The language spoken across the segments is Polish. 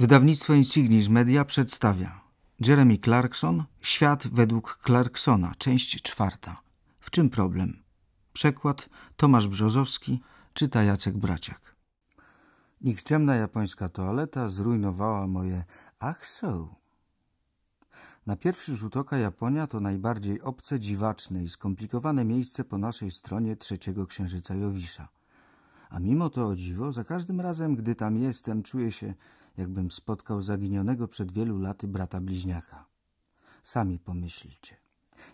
Wydawnictwo Insignis Media przedstawia Jeremy Clarkson, Świat według Clarksona, część czwarta. W czym problem? Przekład Tomasz Brzozowski, czyta Jacek Braciak. Nikczemna japońska toaleta zrujnowała moje ach so. Na pierwszy rzut oka Japonia to najbardziej obce, dziwaczne i skomplikowane miejsce po naszej stronie trzeciego księżyca Jowisza – a mimo to o dziwo, za każdym razem, gdy tam jestem, czuję się, jakbym spotkał zaginionego przed wielu laty brata bliźniaka. Sami pomyślcie.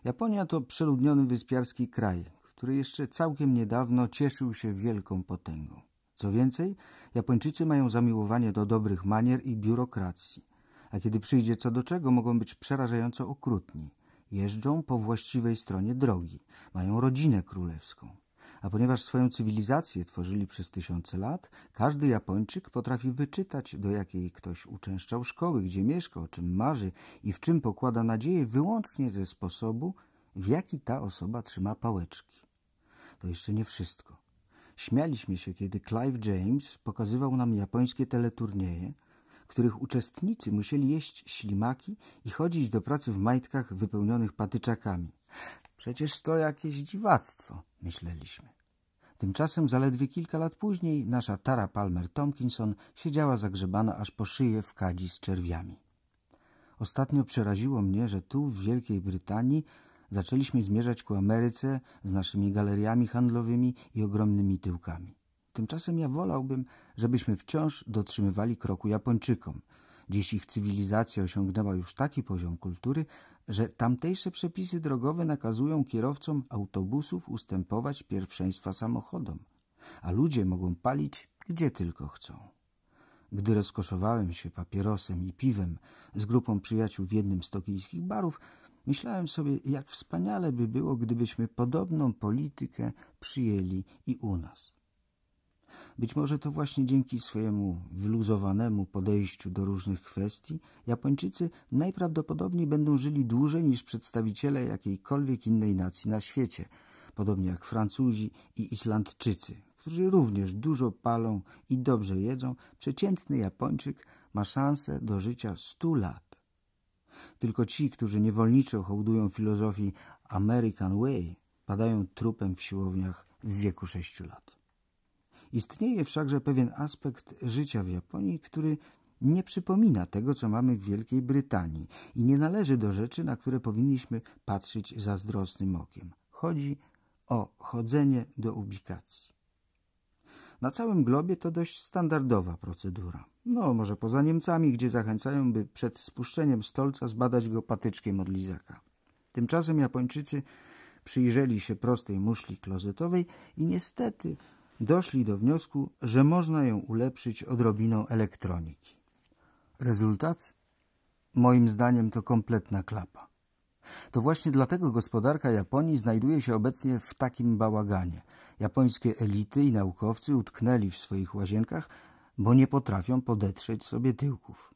Japonia to przeludniony wyspiarski kraj, który jeszcze całkiem niedawno cieszył się wielką potęgą. Co więcej, Japończycy mają zamiłowanie do dobrych manier i biurokracji, a kiedy przyjdzie co do czego, mogą być przerażająco okrutni. Jeżdżą po właściwej stronie drogi, mają rodzinę królewską. A ponieważ swoją cywilizację tworzyli przez tysiące lat, każdy Japończyk potrafi wyczytać, do jakiej ktoś uczęszczał szkoły, gdzie mieszka, o czym marzy i w czym pokłada nadzieję, wyłącznie ze sposobu, w jaki ta osoba trzyma pałeczki. To jeszcze nie wszystko. Śmialiśmy się, kiedy Clive James pokazywał nam japońskie teleturnieje, których uczestnicy musieli jeść ślimaki i chodzić do pracy w majtkach wypełnionych patyczakami. Przecież to jakieś dziwactwo, myśleliśmy. Tymczasem zaledwie kilka lat później nasza Tara Palmer Tomkinson siedziała zagrzebana aż po szyję w kadzi z czerwiami. Ostatnio przeraziło mnie, że tu, w Wielkiej Brytanii, zaczęliśmy zmierzać ku Ameryce z naszymi galeriami handlowymi i ogromnymi tyłkami. Tymczasem ja wolałbym, żebyśmy wciąż dotrzymywali kroku Japończykom – Dziś ich cywilizacja osiągnęła już taki poziom kultury, że tamtejsze przepisy drogowe nakazują kierowcom autobusów ustępować pierwszeństwa samochodom, a ludzie mogą palić gdzie tylko chcą. Gdy rozkoszowałem się papierosem i piwem z grupą przyjaciół w jednym z tokijskich barów, myślałem sobie, jak wspaniale by było, gdybyśmy podobną politykę przyjęli i u nas. Być może to właśnie dzięki swojemu wyluzowanemu podejściu do różnych kwestii Japończycy najprawdopodobniej będą żyli dłużej niż przedstawiciele jakiejkolwiek innej nacji na świecie, podobnie jak Francuzi i Islandczycy, którzy również dużo palą i dobrze jedzą. Przeciętny Japończyk ma szansę do życia 100 lat. Tylko ci, którzy niewolniczo hołdują filozofii American Way, padają trupem w siłowniach w wieku 6 lat. Istnieje wszakże pewien aspekt życia w Japonii, który nie przypomina tego, co mamy w Wielkiej Brytanii i nie należy do rzeczy, na które powinniśmy patrzeć zazdrosnym okiem. Chodzi o chodzenie do ubikacji. Na całym globie to dość standardowa procedura. No, może poza Niemcami, gdzie zachęcają, by przed spuszczeniem stolca zbadać go patyczkiem od lizaka. Tymczasem Japończycy przyjrzeli się prostej muszli klozetowej i niestety doszli do wniosku, że można ją ulepszyć odrobiną elektroniki. Rezultat? Moim zdaniem to kompletna klapa. To właśnie dlatego gospodarka Japonii znajduje się obecnie w takim bałaganie. Japońskie elity i naukowcy utknęli w swoich łazienkach, bo nie potrafią podetrzeć sobie tyłków.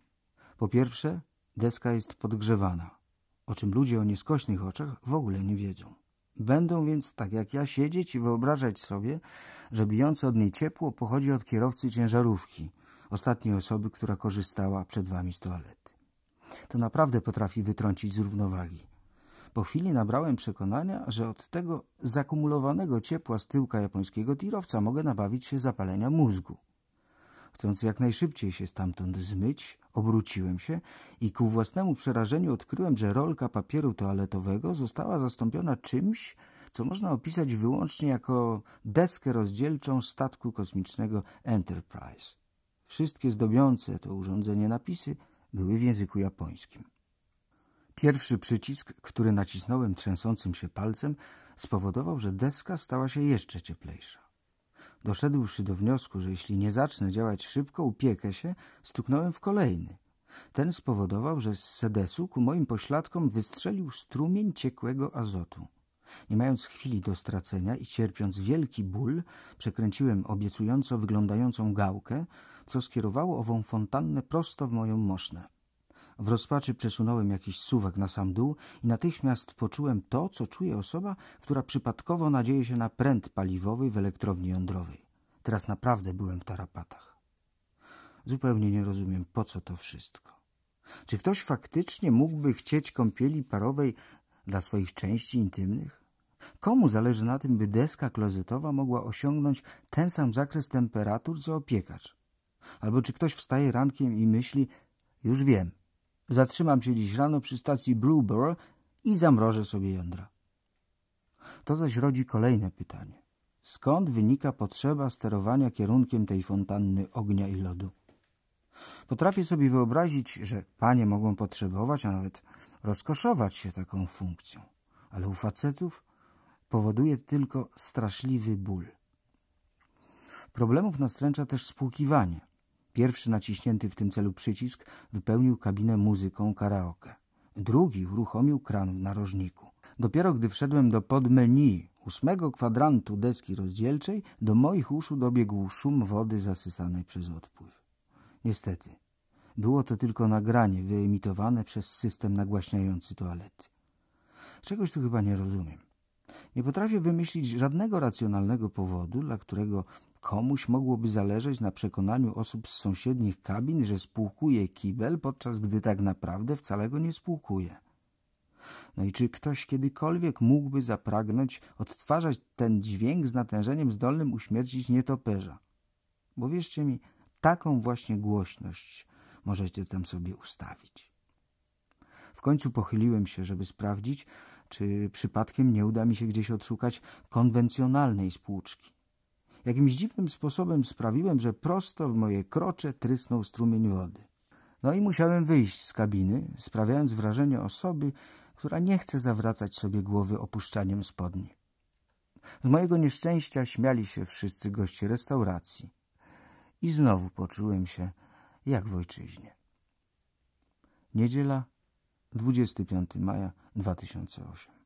Po pierwsze, deska jest podgrzewana, o czym ludzie o nieskośnych oczach w ogóle nie wiedzą. Będą więc, tak jak ja, siedzieć i wyobrażać sobie, że bijące od niej ciepło pochodzi od kierowcy ciężarówki, ostatniej osoby, która korzystała przed wami z toalety. To naprawdę potrafi wytrącić z równowagi. Po chwili nabrałem przekonania, że od tego zakumulowanego ciepła z tyłka japońskiego tirowca mogę nabawić się zapalenia mózgu. Chcąc jak najszybciej się stamtąd zmyć, obróciłem się i ku własnemu przerażeniu odkryłem, że rolka papieru toaletowego została zastąpiona czymś, co można opisać wyłącznie jako deskę rozdzielczą statku kosmicznego Enterprise. Wszystkie zdobiące to urządzenie napisy były w języku japońskim. Pierwszy przycisk, który nacisnąłem trzęsącym się palcem, spowodował, że deska stała się jeszcze cieplejsza. Doszedłszy do wniosku, że jeśli nie zacznę działać szybko, upiekę się, stuknąłem w kolejny. Ten spowodował, że z sedesu ku moim pośladkom wystrzelił strumień ciekłego azotu. Nie mając chwili do stracenia i cierpiąc wielki ból, przekręciłem obiecująco wyglądającą gałkę, co skierowało ową fontannę prosto w moją mosznę. W rozpaczy przesunąłem jakiś suwak na sam dół i natychmiast poczułem to, co czuje osoba, która przypadkowo nadzieje się na pręt paliwowy w elektrowni jądrowej. Teraz naprawdę byłem w tarapatach. Zupełnie nie rozumiem, po co to wszystko. Czy ktoś faktycznie mógłby chcieć kąpieli parowej dla swoich części intymnych? Komu zależy na tym, by deska klozetowa mogła osiągnąć ten sam zakres temperatur co opiekacz? Albo czy ktoś wstaje rankiem i myśli, już wiem, Zatrzymam się dziś rano przy stacji Bluebird i zamrożę sobie jądra. To zaś rodzi kolejne pytanie. Skąd wynika potrzeba sterowania kierunkiem tej fontanny ognia i lodu? Potrafię sobie wyobrazić, że panie mogą potrzebować, a nawet rozkoszować się taką funkcją, ale u facetów powoduje tylko straszliwy ból. Problemów nastręcza też spłukiwanie. Pierwszy naciśnięty w tym celu przycisk wypełnił kabinę muzyką karaoke. Drugi uruchomił kran w narożniku. Dopiero gdy wszedłem do podmenu ósmego kwadrantu deski rozdzielczej, do moich uszu dobiegł szum wody zasysanej przez odpływ. Niestety, było to tylko nagranie wyemitowane przez system nagłaśniający toalety. Czegoś tu chyba nie rozumiem. Nie potrafię wymyślić żadnego racjonalnego powodu, dla którego Komuś mogłoby zależeć na przekonaniu osób z sąsiednich kabin, że spłukuje kibel, podczas gdy tak naprawdę wcale go nie spłukuje. No i czy ktoś kiedykolwiek mógłby zapragnąć odtwarzać ten dźwięk z natężeniem zdolnym uśmiercić nietoperza? Bo wierzcie mi, taką właśnie głośność możecie tam sobie ustawić. W końcu pochyliłem się, żeby sprawdzić, czy przypadkiem nie uda mi się gdzieś odszukać konwencjonalnej spłuczki. Jakimś dziwnym sposobem sprawiłem, że prosto w moje krocze trysnął strumień wody. No i musiałem wyjść z kabiny, sprawiając wrażenie osoby, która nie chce zawracać sobie głowy opuszczaniem spodni. Z mojego nieszczęścia śmiali się wszyscy goście restauracji. I znowu poczułem się jak w ojczyźnie. Niedziela, 25 maja 2008